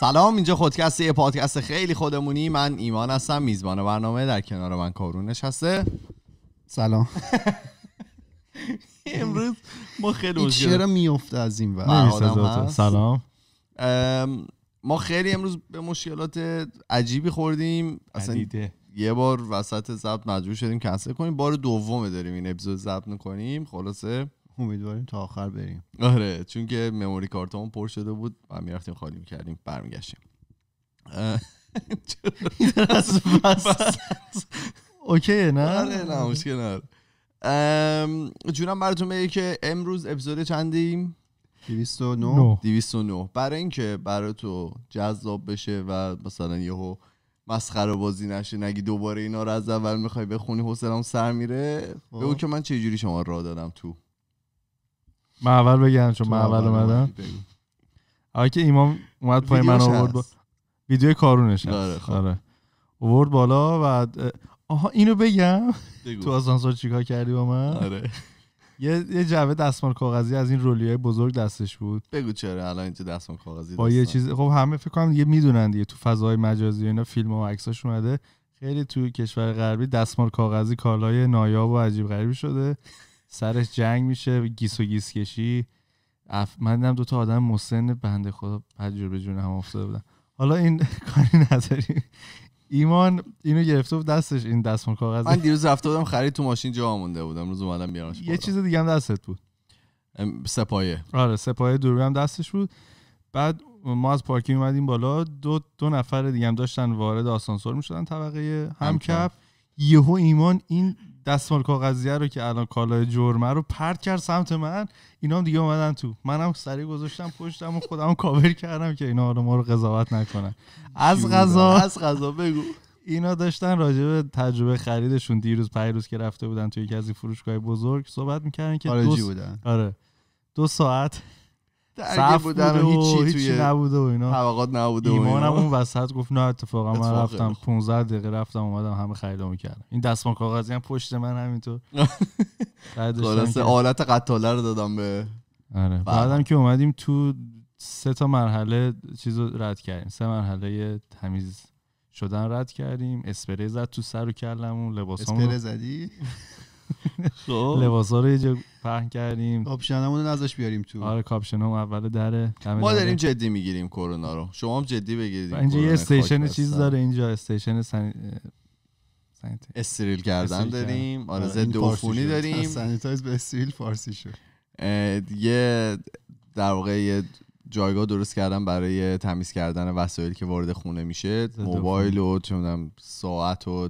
سلام اینجا خودکسته یه پادکست خیلی خودمونی من ایمان هستم میزبان برنامه در کنار من کارون نشسته سلام امروز ما خیلی چرا میفته از این سلام ما خیلی امروز به مشکلات عجیبی خوردیم اصلا یه بار وسط ضبط مجبور شدیم کنسل کنیم بار دومه داریم این اپیزود ضبط میکنیم خلاصه امیدواریم تا آخر بریم آره چون که مموری کارتمون پر شده بود و رفتیم خالی میکردیم برمیگشتیم اوکی نه آره نه مشکل نه جونم براتون بگه که امروز اپیزود چندیم 209 209 برای اینکه برای تو جذاب بشه و مثلا یهو مسخره بازی نشه نگی دوباره اینا رو از اول میخوای بخونی حوصله‌ام سر میره خب. بگو که من چه جوری شما را دادم تو من اول بگم چون من اول اومدم آقا که ایمان اومد پای من آورد ویدیو کارونش هست آره, خب. آره. آورد بالا و آها اینو بگم تو از آسانسور چیکار کردی با من آره یه یه جعبه دستمال کاغذی از این رولیای بزرگ دستش بود بگو چرا الان اینجا دستمال کاغذی با یه چیز خب همه فکر کنم دیگه میدونن دیگه تو فضای مجازی اینا فیلم و عکساش اومده خیلی تو کشور غربی دستمال کاغذی کالای نایاب و عجیب غریبی شده سرش جنگ میشه گیس و گیس کشی اف... من دو تا آدم مسن بنده خدا جور به جون هم افتاده بودن حالا این کاری نظری ایمان اینو گرفته بود دستش این دستمال کاغذ من دیروز رفته بودم خرید تو ماشین جا مونده بودم روز اومدم بیارمش یه چیز دیگه هم دستت بود سپایه آره سپایه دوربین هم دستش بود بعد ما از پارکینگ اومدیم بالا دو دو نفر دیگه هم داشتن وارد آسانسور میشدن طبقه همکف. یهو ایمان این دستمال کاغذیه رو که الان کالای جرمه رو پرت کرد سمت من اینا هم دیگه اومدن تو منم سری گذاشتم پشتم و خودم کاور کردم که اینا رو ما رو قضاوت نکنن از غذا از غذا بگو اینا داشتن راجع به تجربه خریدشون دیروز پیروز که رفته بودن توی یکی از این فروشگاه بزرگ صحبت میکردن که آره دو, س... آره دو ساعت صف بودن و هیچی توی نبوده و اینا طبقات نبوده ایمانم اون وسط گفت نه اتفاقا من رفتم 15 دقیقه رفتم اومدم همه خریدامو میکردم این دستمان کاغذی هم پشت من همینطور خلاص آلت قطاله رو دادم به آره بعدم که اومدیم تو سه تا مرحله چیز رو رد کردیم سه مرحله تمیز شدن رد کردیم اسپری زد تو سر و کلمون لباسامو اسپری زدی خب لباسا رو یه جا پهن کردیم کاپشنمون رو ازش بیاریم تو آره کاپشن هم اول دره ما داریم جدی میگیریم کرونا رو شما هم جدی بگیرید اینجا یه استیشن چیز داره اینجا استیشن سن... استریل کردن داریم آره, آره، ضد عفونی داریم سانیتایز به استریل فارسی شد یه در واقع یه جایگاه درست کردم برای تمیز کردن وسایلی که وارد خونه میشه موبایل و ساعت و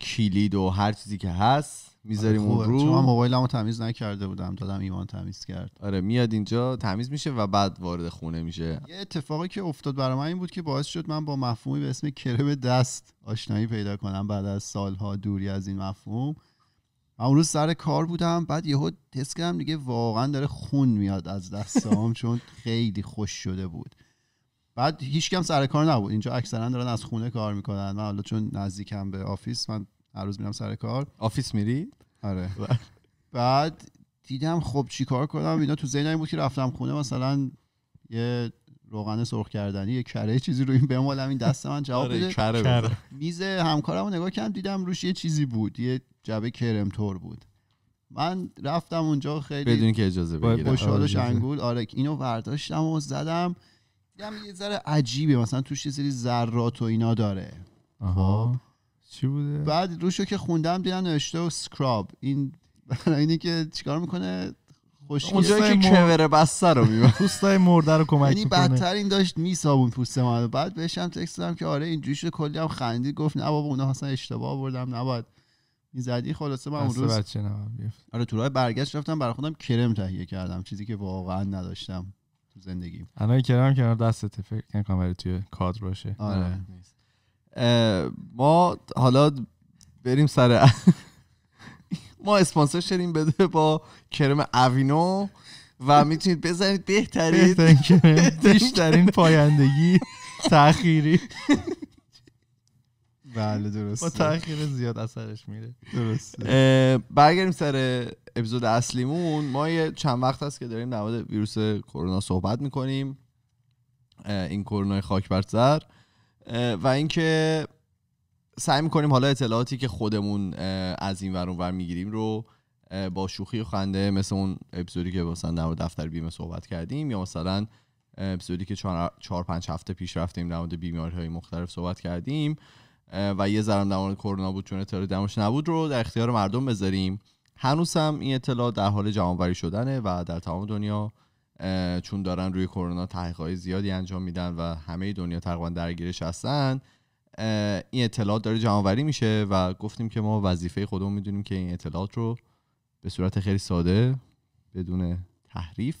کلید و هر چیزی که هست آره، میذاریم اون رو چون موبایلمو تمیز نکرده بودم دادم ایمان تمیز کرد آره میاد اینجا تمیز میشه و بعد وارد خونه میشه یه اتفاقی که افتاد برای من این بود که باعث شد من با مفهومی به اسم کرم دست آشنایی پیدا کنم بعد از سالها دوری از این مفهوم من اون روز سر کار بودم بعد یهو تست کردم دیگه واقعا داره خون میاد از دستام چون خیلی خوش شده بود بعد هیچ کم سر کار نبود اینجا اکثرا دارن از خونه کار میکنن من حالا چون نزدیکم به آفیس من هر روز سر کار آفیس میری آره بعد دیدم خب چیکار کنم اینا تو ذهنم بود که رفتم خونه مثلا یه روغن سرخ کردنی یه کره چیزی رو این بمالم این دست من جواب آره، بده میز همکارم رو نگاه کردم دیدم روش یه چیزی بود یه جبه کرم تور بود من رفتم اونجا خیلی بدون که اجازه بگیرم شنگول آره،, آره اینو برداشتم و زدم دیدم یه ذره عجیبه مثلا توش یه سری ذرات و اینا داره آها. خب. چی بوده بعد روشو که خوندم دیدم نوشته و سکراب این برای که چیکار میکنه خوشگیر اونجایی که کور بسته رو میبره پوستای مرده رو کمک یعنی بدتر این داشت میسابون پوست رو بعد بهشم هم تکست دادم که آره این جوش کلی هم خندید گفت نه بابا اونها اصلا اشتباه بردم نباید میزدی خلاصه من اون روز بچه آره تو راه برگشت رفتم برای خودم کرم تهیه کردم چیزی که واقعا نداشتم تو زندگیم الان کرم کنار دستت فکر کنم برای توی کادر باشه آره ما حالا بریم سر ما اسپانسر شدیم بده با کرم اوینو و میتونید بزنید بهترین بیشترین پایندگی تاخیری بله درسته با تأخیر زیاد اثرش میره درسته برگردیم سر اپیزود اصلیمون ما یه چند وقت هست که داریم در ویروس کرونا صحبت میکنیم این کرونا خاک بر و اینکه سعی میکنیم حالا اطلاعاتی که خودمون از این ور میگیریم رو با شوخی و خنده مثل اون اپیزودی که مثلا در دفتر بیمه صحبت کردیم یا مثلا اپیزودی که چهار پنج هفته پیش رفتیم در مورد بیماری های مختلف صحبت کردیم و یه ذرم در مورد کرونا بود چون اطلاع دمش نبود رو در اختیار مردم بذاریم هنوز هم این اطلاع در حال جمعآوری شدنه و در تمام دنیا چون دارن روی کرونا تحقیقات زیادی انجام میدن و همه دنیا تقریبا درگیرش هستن این اطلاعات داره جمعآوری میشه و گفتیم که ما وظیفه خودمون میدونیم که این اطلاعات رو به صورت خیلی ساده بدون تحریف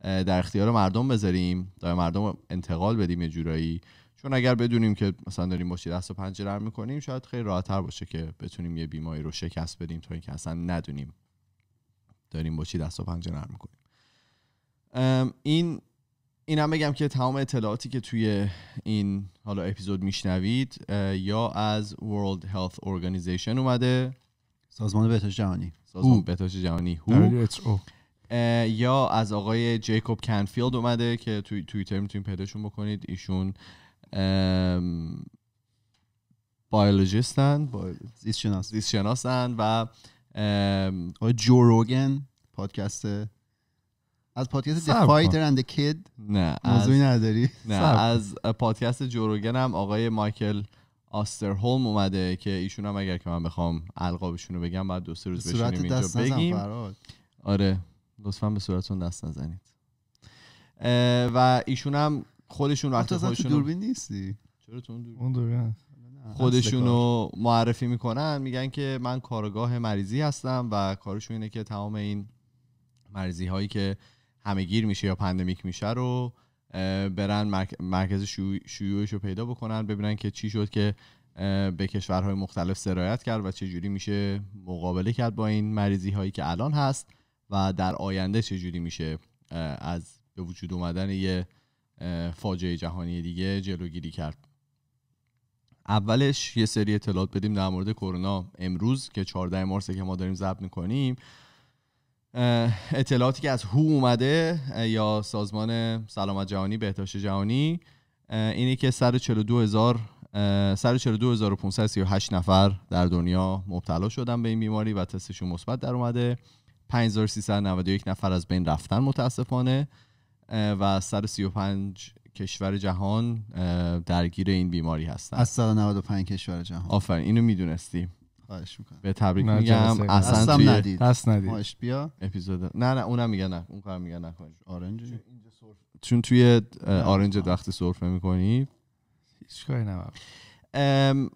در اختیار مردم بذاریم در مردم انتقال بدیم یه جورایی چون اگر بدونیم که مثلا داریم مشتی دست و پنجه نرم میکنیم شاید خیلی راحتتر باشه که بتونیم یه بیماری رو شکست بدیم تا اینکه اصلا ندونیم داریم دست و نرم میکنیم این هم بگم که تمام اطلاعاتی که توی این حالا اپیزود میشنوید یا از World Health Organization اومده سازمان بهداشت جهانی سازمان بهداشت جهانی WHO یا از آقای جیکوب کنفیلد اومده که توی توییتر میتونید پیداشون بکنید ایشون بایولوژیستن زیست شناسن و آقای جوروگن پادکست از پادکست The Fighter and the Kid نه موضوعی نداری نه از پادکست جوروگن هم آقای مایکل هوم اومده که ایشون هم اگر که من بخوام القابشون رو بگم بعد دو سه روز بشینیم اینجا بگیم آره لطفا به صورتتون دست نزنید و ایشون هم خودشون وقتی خودشون دوربین نیستی چرا تو اون دوربین خودشونو معرفی میکنن میگن که من کارگاه مریضی هستم و کارشون اینه که تمام این مریضی هایی که گیر میشه یا پندمیک میشه رو برن مرکز شیوعش رو پیدا بکنن ببینن که چی شد که به کشورهای مختلف سرایت کرد و چجوری میشه مقابله کرد با این مریضی هایی که الان هست و در آینده چجوری میشه از به وجود اومدن یه فاجعه جهانی دیگه جلوگیری کرد اولش یه سری اطلاعات بدیم در مورد کرونا امروز که 14 مارس که ما داریم ضبط میکنیم اطلاعاتی که از هو اومده یا سازمان سلامت جهانی بهداشت جهانی اینه که سر نفر در دنیا مبتلا شدن به این بیماری و تستشون مثبت در اومده 5391 نفر از بین رفتن متاسفانه و سر 35 کشور جهان درگیر این بیماری هستن از 195 کشور جهان آفرین اینو میدونستیم به تبریک میگم اصلا ندید دست ندید بیا اپیزود نه نه اونم میگه نه اون کار میگه نکن آرنج چون توی آرنج دخت سرفه میکنی هیچ کاری نمیم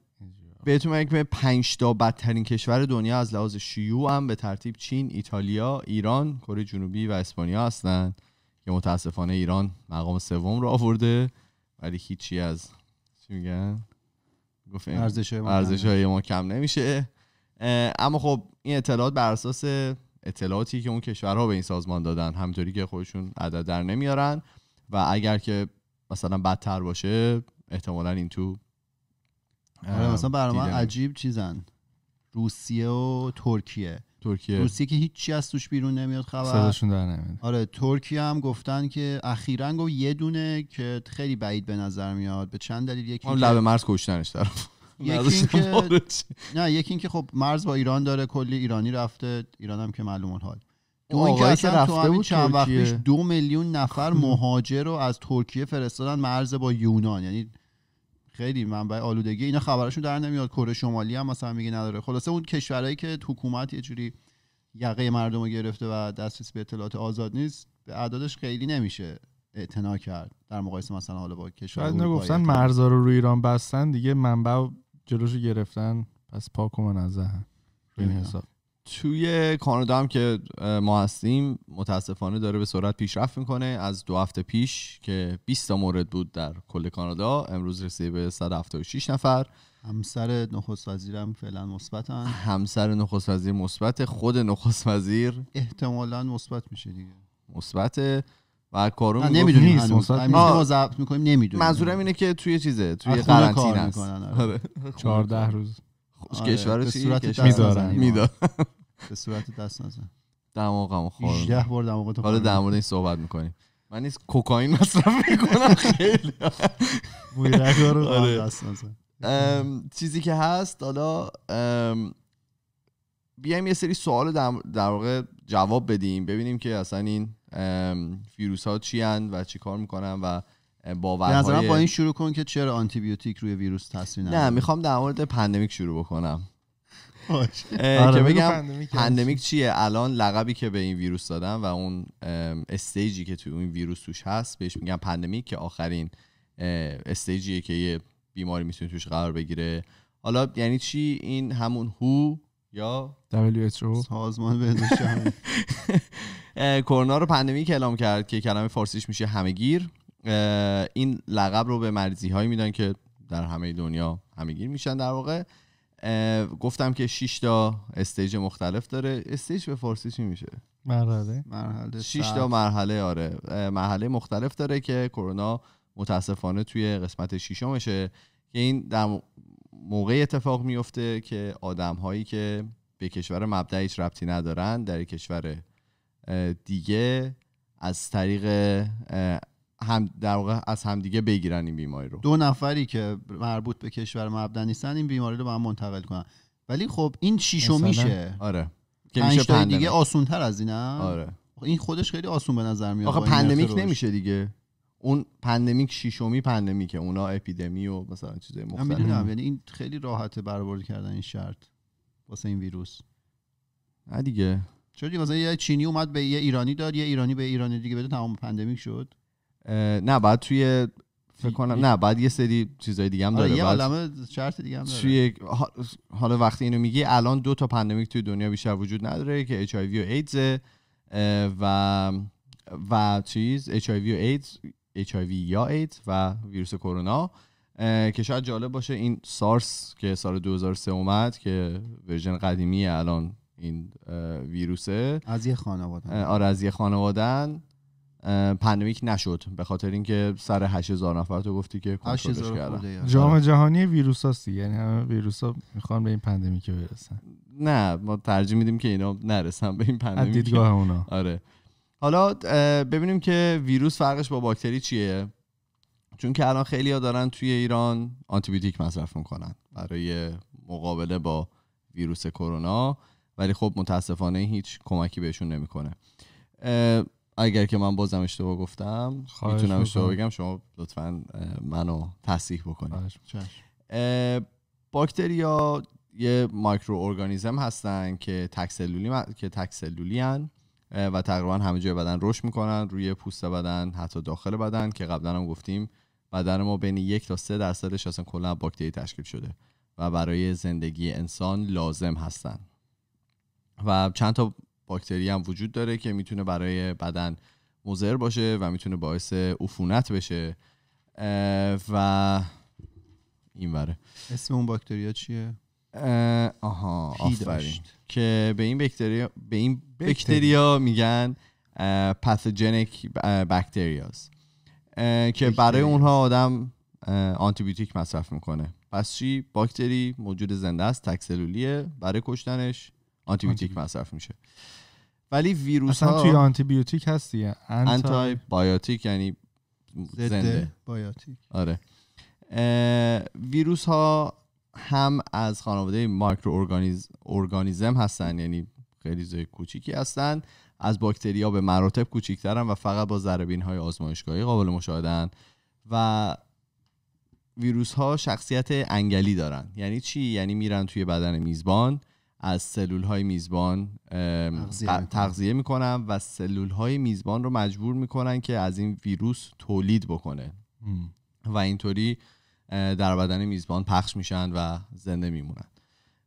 بهتون میگم 5 تا بدترین کشور دنیا از لحاظ شیوع هم به ترتیب چین، ایتالیا، ایران، کره جنوبی و اسپانیا هستن که متاسفانه ایران مقام سوم رو آورده ولی هیچی از چی میگن گفتیم ارزش های ما کم نمیشه اما خب این اطلاعات بر اساس اطلاعاتی که اون کشورها به این سازمان دادن همطوری که خودشون عدد در نمیارن و اگر که مثلا بدتر باشه احتمالا این تو آره، مثلا برای من عجیب چیزن روسیه و ترکیه ترکیه روسیه که هیچی از توش بیرون نمیاد خبر صداشون در نمیاد آره ترکیه هم گفتن که اخیرا گفت یه دونه که خیلی بعید به نظر میاد به چند دلیل یکی لب مرز کشتنش طرف یکی نه یکی اینکه خب مرز با ایران داره کلی ایرانی رفته ایران هم که معلوم حال. دو اینکه اصلا تو همین چند وقت دو میلیون نفر خب. مهاجر رو از ترکیه فرستادن مرز با یونان یعنی خیلی منبع آلودگی اینا خبرشون در نمیاد کره شمالی هم مثلا میگه نداره خلاصه اون کشورهایی که حکومت یه جوری یقه مردم رو گرفته و دسترسی به اطلاعات آزاد نیست به اعدادش خیلی نمیشه اعتنا کرد در مقایسه مثلا حالا با کشور گفتن نگفتن مرزا رو روی ایران بستن دیگه منبع جلوشو گرفتن پس پاکو ذهن این حساب توی کانادا هم که ما هستیم متاسفانه داره به سرعت پیشرفت میکنه از دو هفته پیش که 20 تا مورد بود در کل کانادا امروز رسیده به 176 نفر همسر نخست وزیرم فعلا مثبتن همسر نخست وزیر مثبت خود نخست وزیر احتمالا مثبت میشه دیگه مثبت و کارون نمیدونیم ما ضبط میکنیم نمیدونیم منظورم اینه که توی چیزه توی قرنطینه است 14 آره. آره. روز خوش آره. کشور چی میذارن به صورت دست نزن دماغمو خورد 18 بار دماغتو تو حالا در مورد این صحبت میکنیم من نیست کوکائین مصرف میکنم خیلی مویرگا رو آره. دست نزن چیزی که هست حالا بیایم یه سری سوال در واقع جواب بدیم ببینیم که اصلا این ویروس ها چی و چی کار میکنن و باورهای با این شروع کن که چرا آنتی بیوتیک روی ویروس تاثیر نداره نه میخوام در مورد پندمیک شروع بکنم که آره، بگم پندمیک, یعنی چیه الان لقبی که به این ویروس دادم و اون استیجی که توی اون ویروس توش هست بهش میگم پندمیک که آخرین استیجیه که یه بیماری میتونه توش قرار بگیره حالا یعنی چی این همون هو یا WHO سازمان بهداشت کرونا رو پندمیک اعلام کرد که کلمه فارسیش میشه گیر. این لقب رو به مریضی هایی میدن که در همه دنیا همگیر میشن در واقع گفتم که 6 تا استیج مختلف داره استیج به فارسی چی میشه مرحله مرحله 6 تا مرحله آره مرحله مختلف داره که کرونا متاسفانه توی قسمت ششمشه که این در موقع اتفاق میفته که آدم هایی که به کشور مبدع هیچ ربطی ندارن در کشور دیگه از طریق هم در واقع از همدیگه بگیرن این بیماری رو دو نفری که مربوط به کشور مبدا نیستن این بیماری رو به هم منتقل کنن ولی خب این شیشو میشه آره که میشه دیگه آسون تر از اینم آره خب این خودش خیلی آسون به نظر میاد آخه پندمیک نمیشه دیگه اون پندمیک شیشومی پندمیکه اونا اپیدمی و مثلا چیزای مختلف یعنی این خیلی راحت برآورد کردن این شرط واسه این ویروس نه دیگه چون یه چینی اومد به یه ایرانی داد یه ایرانی به ایرانی دیگه بده تمام پندمیک شد نه بعد توی فکر کنم نه بعد یه سری چیزای دیگه هم داره آره، یه عالمه شرط دیگه هم داره توی حالا وقتی اینو میگی الان دو تا پندمیک توی دنیا بیشتر وجود نداره که HIV و ایدز و و چیز HIV و ایدز HIV یا ایدز و ویروس کرونا که شاید جالب باشه این سارس که سال 2003 اومد که ورژن قدیمی الان این ویروسه از یه خانواده آره از یه خانوادن پندمیک نشد به خاطر اینکه سر 8000 نفر تو گفتی که کنترلش کردن یعنی. جام آره. جهانی ویروس هستی یعنی همه ویروس ها میخوان به این پندمیک برسن نه ما ترجیح میدیم که اینا نرسن به این پندمیک دیدگاه آره حالا ببینیم که ویروس فرقش با باکتری چیه چون که الان خیلی ها دارن توی ایران آنتیبیوتیک مصرف میکنن برای مقابله با ویروس کرونا ولی خب متاسفانه هیچ کمکی بهشون نمیکنه اگر که من بازم اشتباه گفتم میتونم اشتباه بگم شما لطفا منو تصحیح بکنید باکتریا یه مایکرو ارگانیزم هستن که تکسلولی م... که تکسلولی هن و تقریبا همه جای بدن رشد میکنن روی پوست بدن حتی داخل بدن که قبلا هم گفتیم بدن ما بین یک تا سه درصدش اصلا کلا باکتری تشکیل شده و برای زندگی انسان لازم هستن و چند تا باکتری هم وجود داره که میتونه برای بدن مضر باشه و میتونه باعث عفونت بشه و این بره اسم اون باکتریا چیه آها آفرین که به این بکتریا به این بکتریا میگن پاتوجنیک باکتریاز که برای اونها آدم آنتیبیوتیک مصرف میکنه پس چی باکتری موجود زنده است تکسلولیه برای کشتنش آنتی بیوتیک مصرف میشه ولی ویروس ها توی آنتی بیوتیک هست دیگه بایوتیک یعنی زنده بایوتیک آره ویروس ها هم از خانواده مایکرو ارگانیزم هستن یعنی خیلی کوچیکی هستن از ها به مراتب کوچیکترن و فقط با ذربین های آزمایشگاهی قابل مشاهدن و ویروس ها شخصیت انگلی دارن یعنی چی یعنی میرن توی بدن میزبان از سلول های میزبان تغذیه میکنن و سلول های میزبان رو مجبور میکنن که از این ویروس تولید بکنه و اینطوری در بدن میزبان پخش میشن و زنده میمونن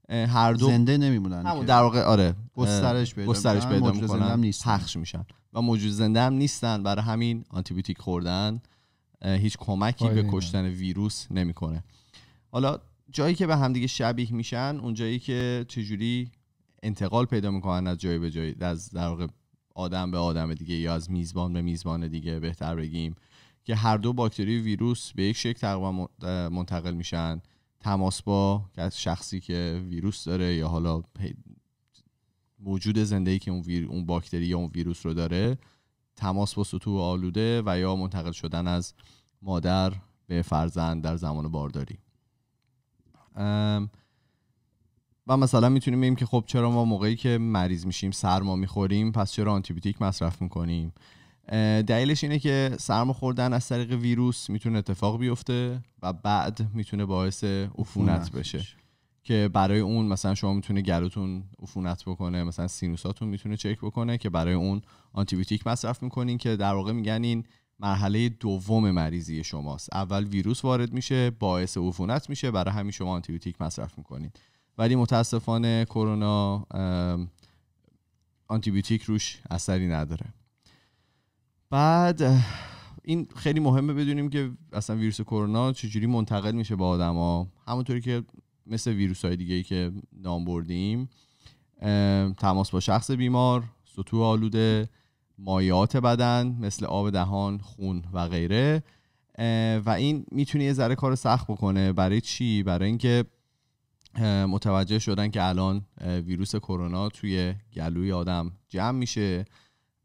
هر دو زنده نمیمونن در واقع آره گسترش پیدا گسترش پیدا میکنن پخش میشن و موجود زنده هم نیستن برای همین آنتی خوردن هیچ کمکی به کشتن ویروس نمیکنه حالا جایی که به همدیگه شبیه میشن اون جایی که چجوری انتقال پیدا میکنن از جای به جای از در واقع آدم به آدم دیگه یا از میزبان به میزبان دیگه بهتر بگیم که هر دو باکتری و ویروس به یک شکل تقریبا منتقل میشن تماس با از شخصی که ویروس داره یا حالا موجود زندگی که اون, اون باکتری یا اون ویروس رو داره تماس با سطوح آلوده و یا منتقل شدن از مادر به فرزند در زمان بارداری و مثلا میتونیم بگیم که خب چرا ما موقعی که مریض میشیم سرما میخوریم پس چرا آنتیبیوتیک مصرف میکنیم دلیلش اینه که سرما خوردن از طریق ویروس میتونه اتفاق بیفته و بعد میتونه باعث عفونت بشه که برای اون مثلا شما میتونه گلوتون عفونت بکنه مثلا سینوساتون میتونه چک بکنه که برای اون آنتیبیوتیک مصرف میکنین که در واقع میگن این مرحله دوم مریضی شماست اول ویروس وارد میشه باعث عفونت میشه برای همین شما آنتیبیوتیک مصرف میکنید ولی متاسفانه کرونا آنتیبیوتیک روش اثری نداره بعد این خیلی مهمه بدونیم که اصلا ویروس کرونا چجوری منتقل میشه با آدما همونطوری که مثل ویروس های دیگه ای که نام بردیم تماس با شخص بیمار سطوح آلوده مایات بدن مثل آب دهان خون و غیره و این میتونه یه ذره کار سخت بکنه برای چی برای اینکه متوجه شدن که الان ویروس کرونا توی گلوی آدم جمع میشه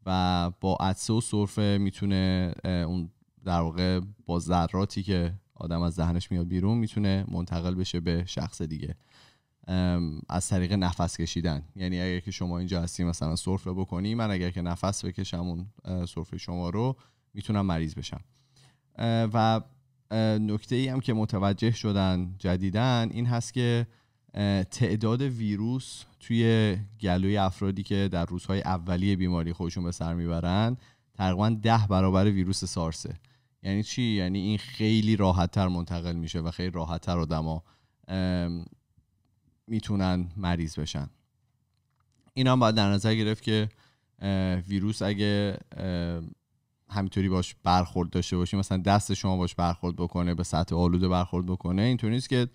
و با عدسه و صرفه میتونه اون در واقع با ذراتی که آدم از ذهنش میاد بیرون میتونه منتقل بشه به شخص دیگه از طریق نفس کشیدن یعنی اگر که شما اینجا هستی مثلا سرفه بکنی من اگر که نفس بکشم اون سرفه شما رو میتونم مریض بشم و نکته ای هم که متوجه شدن جدیدن این هست که تعداد ویروس توی گلوی افرادی که در روزهای اولیه بیماری خودشون به سر میبرن تقریبا ده برابر ویروس سارسه یعنی چی یعنی این خیلی راحتتر منتقل میشه و خیلی راحتتر میتونن مریض بشن اینا هم باید در نظر گرفت که ویروس اگه همینطوری باش برخورد داشته باشیم، مثلا دست شما باش برخورد بکنه به سطح آلوده برخورد بکنه اینطور نیست که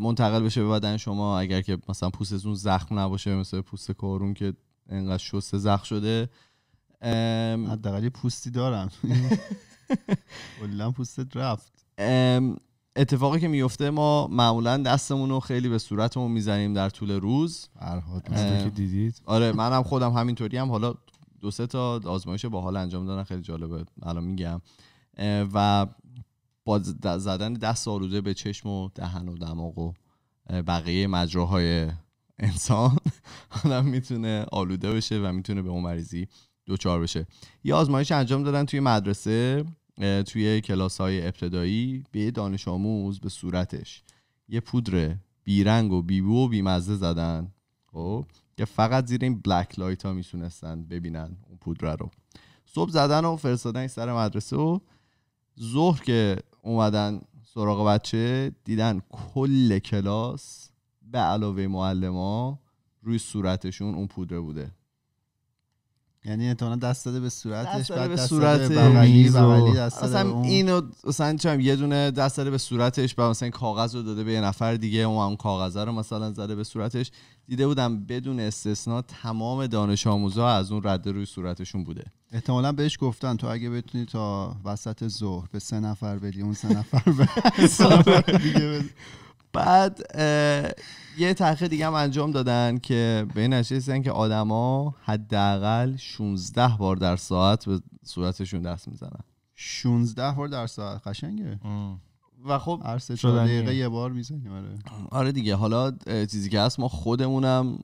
منتقل بشه به بدن شما اگر که مثلا پوستتون زخم نباشه مثل پوست کارون که انقدر شسته زخم شده حداقل پوستی دارم کلا پوستت رفت اتفاقی که میفته ما معمولا دستمون رو خیلی به صورتمون میزنیم در طول روز که دیدید آره منم خودم همینطوری هم حالا دو سه تا آزمایش با حال انجام دادن خیلی جالبه الان میگم و با زدن دست آلوده به چشم و دهن و دماغ و بقیه مجراهای انسان آدم میتونه آلوده بشه و میتونه به اون مریضی دوچار بشه یه آزمایش انجام دادن توی مدرسه توی کلاس های ابتدایی به یه دانش آموز به صورتش یه پودر بیرنگ و بیبو و بیمزه زدن خب که فقط زیر این بلک لایت ها میتونستن ببینن اون پودره رو صبح زدن و فرستادن سر مدرسه و ظهر که اومدن سراغ بچه دیدن کل کلاس به علاوه معلم ها روی صورتشون اون پودره بوده یعنی احتمالا دست داده به صورتش دست بعد به صورت اینو مثلا چم یه دونه دست داده به صورتش بعد مثلا کاغذ رو داده به یه نفر دیگه اون هم کاغذ رو مثلا زده به صورتش دیده بودم بدون استثنا تمام دانش آموزا از اون رده روی صورتشون بوده احتمالا بهش گفتن تو اگه بتونی تا وسط ظهر به سه نفر بدی اون سه نفر به بعد یه تحقیق دیگه هم انجام دادن که به این نتیجه که آدما حداقل 16 بار در ساعت به صورتشون دست میزنن 16 بار در ساعت قشنگه و خب هر سه دقیقه یه بار میزنیم آره آره دیگه حالا چیزی که هست ما خودمونم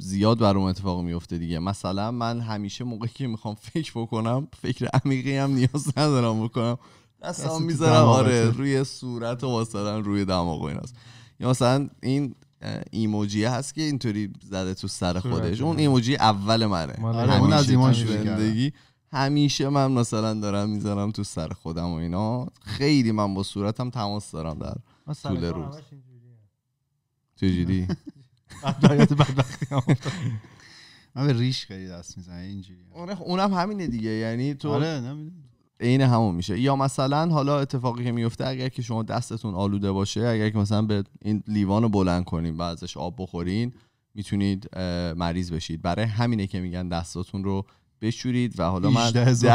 زیاد برام اتفاق میفته دیگه مثلا من همیشه موقعی که میخوام فکر بکنم فکر عمیقی هم نیاز ندارم بکنم دستم میذارم آره روی صورت و مثلا روی دماغ و ایناست یا مثلا این ایموجی هست که اینطوری زده تو سر خودش اون ایموجی اول منه از زندگی همیشه من مثلا دارم میذارم تو سر خودم و اینا خیلی من با صورتم تماس دارم در طول روز چجوری من به ریش خیلی دست میزنه اینجوری آره اونم همینه دیگه یعنی تو آره عین همون میشه یا مثلا حالا اتفاقی که میفته اگر که شما دستتون آلوده باشه اگر که مثلا به این لیوان رو بلند کنین و ازش آب بخورین میتونید مریض بشید برای همینه که میگن دستاتون رو بشورید و حالا من دست...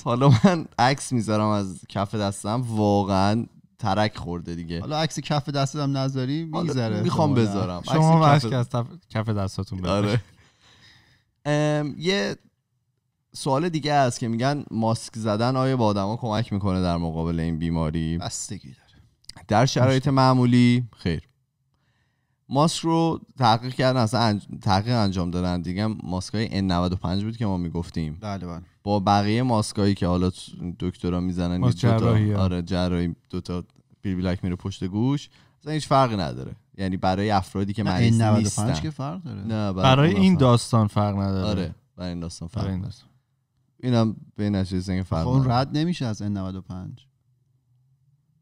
حالا من عکس میذارم از کف دستم واقعا ترک خورده دیگه حالا عکس کف دستم نذاری میذاره میخوام خب، بذارم شما عکس کف... کف دستاتون آره. بذارید یه سوال دیگه است که میگن ماسک زدن آیا به آدما کمک میکنه در مقابل این بیماری بستگی داره در شرایط معمولی خیر ماسک رو تحقیق کردن اصلا انج... تحقیق انجام دادن دیگه ماسک های N95 بود که ما میگفتیم بله بله با بقیه ماسک که حالا دکترا میزنن دو تا آره جراحی دو تا بلک میره پشت گوش اصلا هیچ فرقی نداره یعنی برای افرادی که مریض نیستن که فرق داره نه برای, این داستان فرق نداره آره برای این داستان فرق نداره. اینم به این نشه زنگ فرمان اون رد نمیشه از N95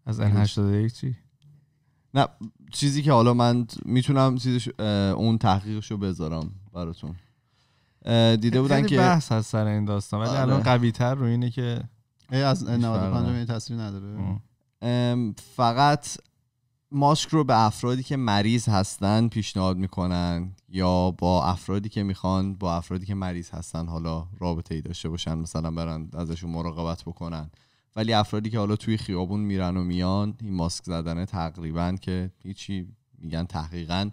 از N81 چی؟ نه چیزی که حالا من میتونم چیزش اون تحقیقشو بذارم براتون دیده بودن که بحث هست سر این داستان ولی الان آره. قوی تر رو اینه که ای از 95 تصویر نداره فقط ماسک رو به افرادی که مریض هستن پیشنهاد میکنن یا با افرادی که میخوان با افرادی که مریض هستن حالا رابطه ای داشته باشن مثلا برن ازشون مراقبت بکنن ولی افرادی که حالا توی خیابون میرن و میان این ماسک زدنه تقریبا که هیچی میگن تحقیقا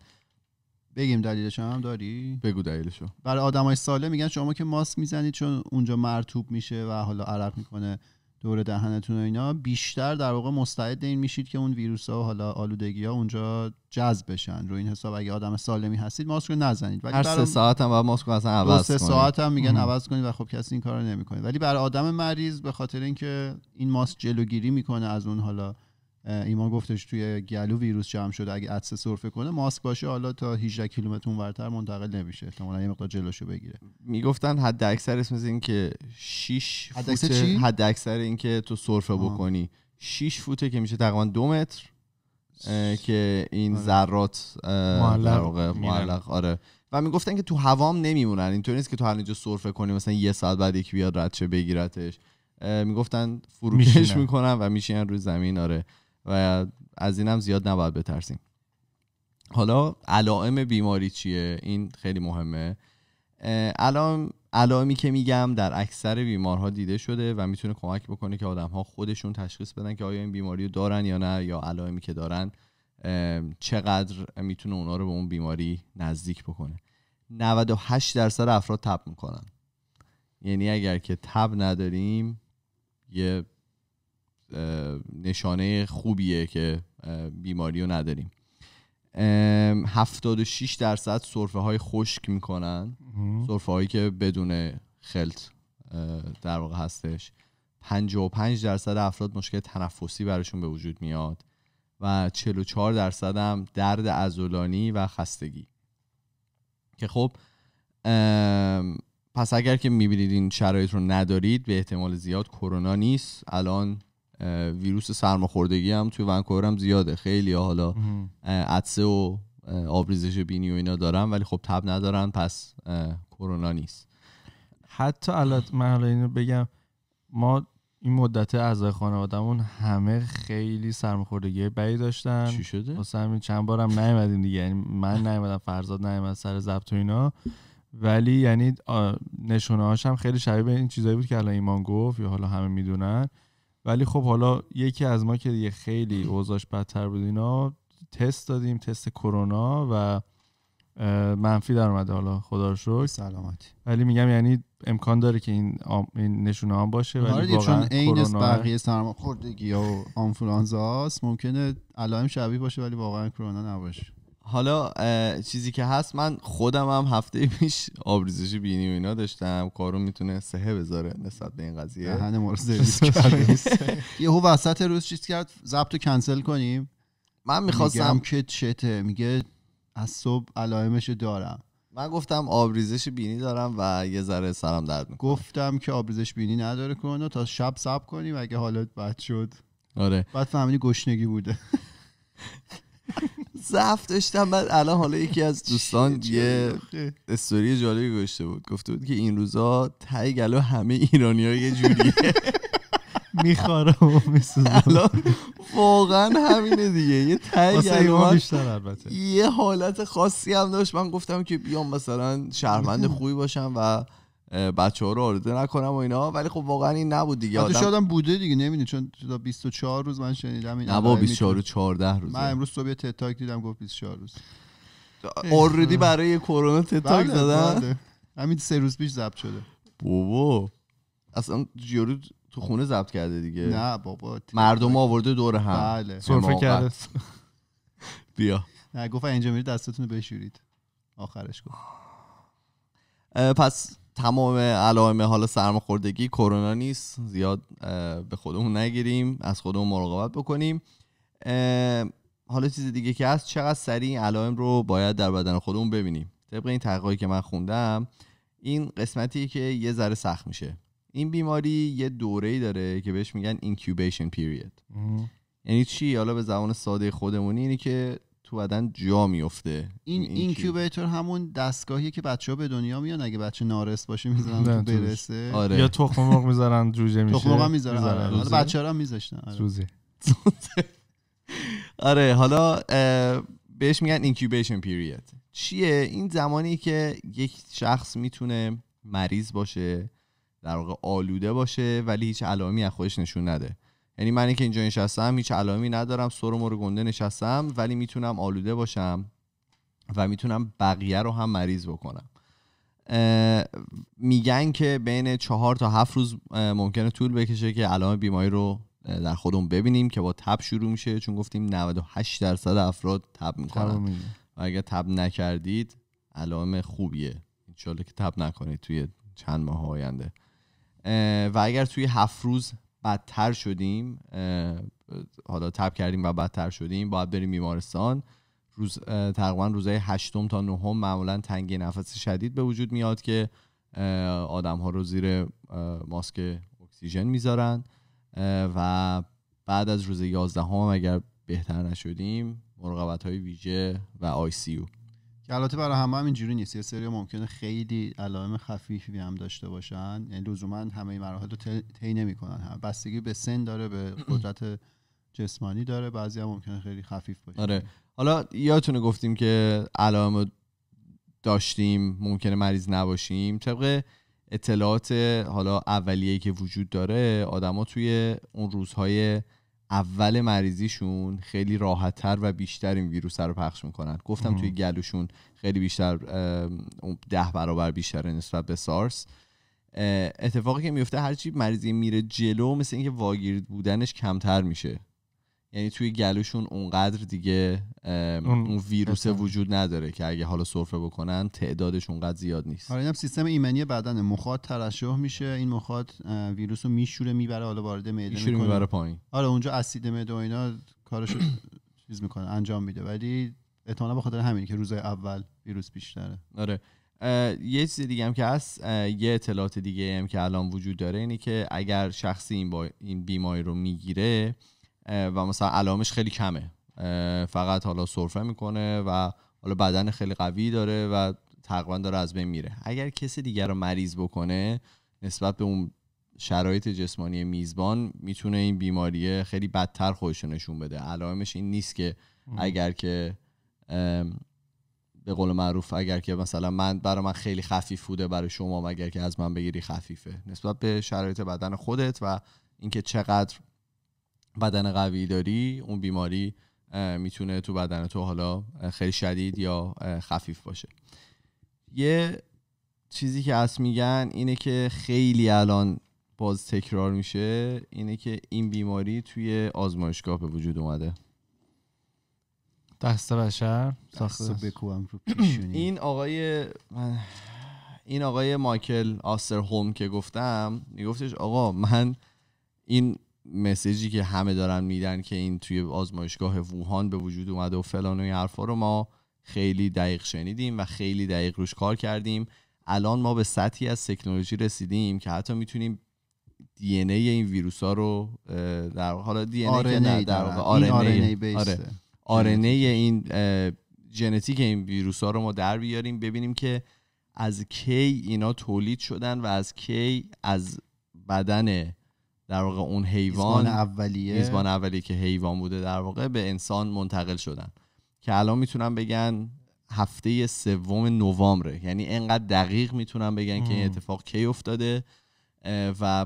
بگیم دلیلش هم داری بگو دلیلشو برای آدمای ساله میگن شما که ماسک میزنید چون اونجا مرتوب میشه و حالا عرق میکنه دور دهنتون و اینا بیشتر در واقع مستعد این میشید که اون ویروس ها و حالا آلودگی ها اونجا جذب بشن رو این حساب اگه آدم سالمی هستید ماسک رو نزنید ولی هر سه ساعت هم باید ماسک رو اصلا عوض کنید سه ساعت هم میگن عوض کنید و خب کسی این کارو نمیکنه ولی بر آدم مریض به خاطر اینکه این ماسک جلوگیری میکنه از اون حالا ایمان گفتش توی گلو ویروس جمع شده اگه عدس سرفه کنه ماسک باشه حالا تا 18 کیلومتر اونورتر منتقل نمیشه احتمالاً یه مقدار جلوشو بگیره میگفتن حد اکثر اسم این که 6 حد اکثر حد اکثر این که تو سرفه بکنی 6 فوته که میشه تقریبا دو متر که این آره. ذرات معلق معلق آره و میگفتن که تو هوام نمیمونن اینطوری نیست که تو هر اینجا سرفه کنی مثلا یه ساعت بعد یکی بیاد رد بگیرتش میگفتن فروکش میکنن و میشینن روی زمین آره و از اینم زیاد نباید بترسیم حالا علائم بیماری چیه این خیلی مهمه الان علائمی که میگم در اکثر بیمارها دیده شده و میتونه کمک بکنه که آدمها خودشون تشخیص بدن که آیا این بیماری رو دارن یا نه یا علائمی که دارن چقدر میتونه اونا رو به اون بیماری نزدیک بکنه 98 درصد افراد تب میکنن یعنی اگر که تب نداریم یه نشانه خوبیه که بیماری رو نداریم 76 درصد صرفه های خشک میکنن صرفه هایی که بدون خلط در واقع هستش 55 درصد افراد مشکل تنفسی براشون به وجود میاد و 44 درصد هم درد ازولانی و خستگی که خب پس اگر که میبینید این شرایط رو ندارید به احتمال زیاد کرونا نیست الان ویروس سرماخوردگی هم توی ونکوور هم زیاده خیلی حالا عدسه و آبریزش بینی و اینا دارن ولی خب تب ندارن پس کرونا نیست حتی الان من حالا اینو بگم ما این مدت اعضای خانوادهمون همه خیلی سرماخوردگی بدی داشتن چی شده واسه همین چند بارم نیومدیم دیگه یعنی من نیومدم فرزاد نیومد سر ضبط و اینا ولی یعنی نشونه هاش هم خیلی شبیه به این چیزایی بود که الان ایمان گفت یا حالا همه میدونن ولی خب حالا یکی از ما که دیگه خیلی اوضاعش بدتر بود اینا تست دادیم تست کرونا و منفی در اومده حالا خدا رو شکر سلامتی ولی میگم یعنی امکان داره که این, آم، این هم باشه ولی آره واقعا چون عین بقیه سرماخوردگی و آنفولانزا ممکنه علائم شبیه باشه ولی واقعا کرونا نباشه حالا چیزی که هست من خودم هم هفته پیش آبریزش بینی و اینا داشتم کارون میتونه سهه بذاره نسبت به این قضیه دهن ما رو یهو وسط روز چیز کرد ضبط کنسل کنیم من میخواستم که چته میگه از صبح علائمش دارم من گفتم آبریزش بینی دارم و یه ذره سرم درد گفتم که آبریزش بینی نداره کن و تا شب صبر کنیم اگه حالت بد شد آره بعد فهمیدی گشنگی بوده ضعف داشتم بعد الان حالا یکی از دوستان یه استوری جالبی گوشته بود گفته بود که این روزا تای گلو همه ایرانی یه جوریه میخارم و میسوزم الان واقعا همینه دیگه یه تای بیشتر البته یه حالت خاصی هم داشت من گفتم که بیام مثلا شهروند خوبی باشم و بچه ها رو آرزو نکنم و اینا ولی خب واقعا این نبود دیگه آدم شادم بوده دیگه نمیدونی چون تا 24 روز من شنیدم این نبا 24 روز 14 روز من امروز صبح تتاک دیدم گفت 24 روز اوردی برای کرونا تتاک بله، زدن بله. همین سه روز پیش ضبط شده بابا اصلا جیورو تو خونه ضبط کرده دیگه نه بابا مردم آورده دور هم بله سرفه کرده بیا نه گفت اینجا میرید دستتون بشورید آخرش گفت پس تمام علائم حالا سرماخوردگی کرونا نیست زیاد به خودمون نگیریم از خودمون مراقبت بکنیم حالا چیز دیگه که هست چقدر سریع علائم رو باید در بدن خودمون ببینیم طبق این تحقیقاتی که من خوندم این قسمتی که یه ذره سخت میشه این بیماری یه دوره‌ای داره که بهش میگن اینکیوبیشن پیریود یعنی چی حالا به زبان ساده خودمونی اینی که تو بدن جا میفته این اینکیوبیتور همون دستگاهیه که بچه ها به دنیا میان اگه بچه نارس باشه میذارن تو برسه آره. یا تخم مرغ میذارن جوجه میشه تخم مرغ میذارن آره. بچه ها میذاشتن آره. آره حالا بهش میگن اینکیوبیشن پیریود چیه این زمانی که یک شخص میتونه مریض باشه در واقع آلوده باشه ولی هیچ علائمی از خودش نشون نده یعنی منی که اینجا نشستم هیچ علائمی ندارم سر رو گنده نشستم ولی میتونم آلوده باشم و میتونم بقیه رو هم مریض بکنم میگن که بین چهار تا هفت روز ممکنه طول بکشه که علائم بیماری رو در خودمون ببینیم که با تب شروع میشه چون گفتیم 98 درصد افراد تب میکنن و اگر تب نکردید علائم خوبیه انشالله که تب نکنید توی چند ماه آینده و اگر توی هفت روز بدتر شدیم حالا تب کردیم و بدتر شدیم باید بریم بیمارستان روز تقریبا روزهای هشتم تا نهم معمولا تنگی نفس شدید به وجود میاد که آدم ها رو زیر ماسک اکسیژن میذارن و بعد از روز 11 اگر بهتر نشدیم مراقبت های ویژه و آی سی که البته برای همه هم اینجوری نیست یه سری ممکنه خیلی علائم خفیفی هم داشته باشن یعنی لزوما همه مراحل رو طی نمیکنن هم بستگی به سن داره به قدرت جسمانی داره بعضی هم ممکنه خیلی خفیف باشه آره حالا یادتونه گفتیم که علائم داشتیم ممکنه مریض نباشیم طبق اطلاعات حالا اولیه که وجود داره آدما توی اون روزهای اول مریضیشون خیلی راحتتر و بیشتر این ویروس رو پخش میکنن گفتم توی گلوشون خیلی بیشتر ده برابر بیشتر نسبت به سارس اتفاقی که میفته هرچی مریضی میره جلو مثل اینکه واگیر بودنش کمتر میشه یعنی توی گلوشون اونقدر دیگه اون ویروس وجود نداره که اگه حالا سرفه بکنن تعدادش اونقدر زیاد نیست حالا آره، اینم سیستم ایمنی بدن مخاط ترشح میشه این مخاط ویروس رو میشوره میبره حالا وارد معده میکنه میبره پایین حالا آره، اونجا اسید معده و اینا کارشو چیز میکنه انجام میده ولی احتمالاً به خاطر همینه که روزای اول ویروس بیشتره آره یه چیز دیگه هم که هست یه اطلاعات دیگه هم که الان وجود داره اینه که اگر شخصی این, با این بیماری رو میگیره و مثلا علامش خیلی کمه فقط حالا سرفه میکنه و حالا بدن خیلی قوی داره و تقریبا داره از بین میره اگر کسی دیگر رو مریض بکنه نسبت به اون شرایط جسمانی میزبان میتونه این بیماری خیلی بدتر خودش نشون بده علائمش این نیست که اگر که به قول معروف اگر که مثلا من برای من خیلی خفیف بوده برای شما اگر که از من بگیری خفیفه نسبت به شرایط بدن خودت و اینکه چقدر بدن قوی داری اون بیماری میتونه تو بدن تو حالا خیلی شدید یا خفیف باشه یه چیزی که هست میگن اینه که خیلی الان باز تکرار میشه اینه که این بیماری توی آزمایشگاه به وجود اومده دست بشر ساخته این آقای این آقای مایکل آستر هوم که گفتم میگفتش آقا من این مسیجی که همه دارن میدن که این توی آزمایشگاه ووهان به وجود اومده و فلان و این حرفا رو ما خیلی دقیق شنیدیم و خیلی دقیق روش کار کردیم الان ما به سطحی از تکنولوژی رسیدیم که حتی میتونیم دی ای این ویروس ها رو در حالا دی ای که نه در آر آره این ژنتیک این ویروس ها رو ما در بیاریم ببینیم که از کی اینا تولید شدن و از کی از بدن در واقع اون حیوان اولیه میزبان اولی که حیوان بوده در واقع به انسان منتقل شدن که الان میتونن بگن هفته سوم نوامبره یعنی انقدر دقیق میتونن بگن که این اتفاق کی افتاده و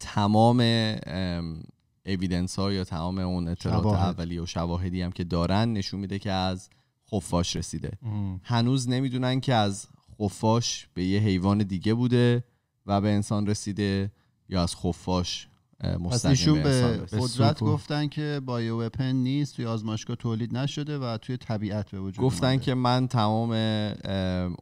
تمام اویدنس ها یا تمام اون اطلاعات اولیه و شواهدی هم که دارن نشون میده که از خفاش رسیده هنوز نمیدونن که از خفاش به یه حیوان دیگه بوده و به انسان رسیده یا از خفاش پس به قدرت گفتن که بایو وپن نیست توی آزمایشگاه تولید نشده و توی طبیعت به وجود گفتن که من تمام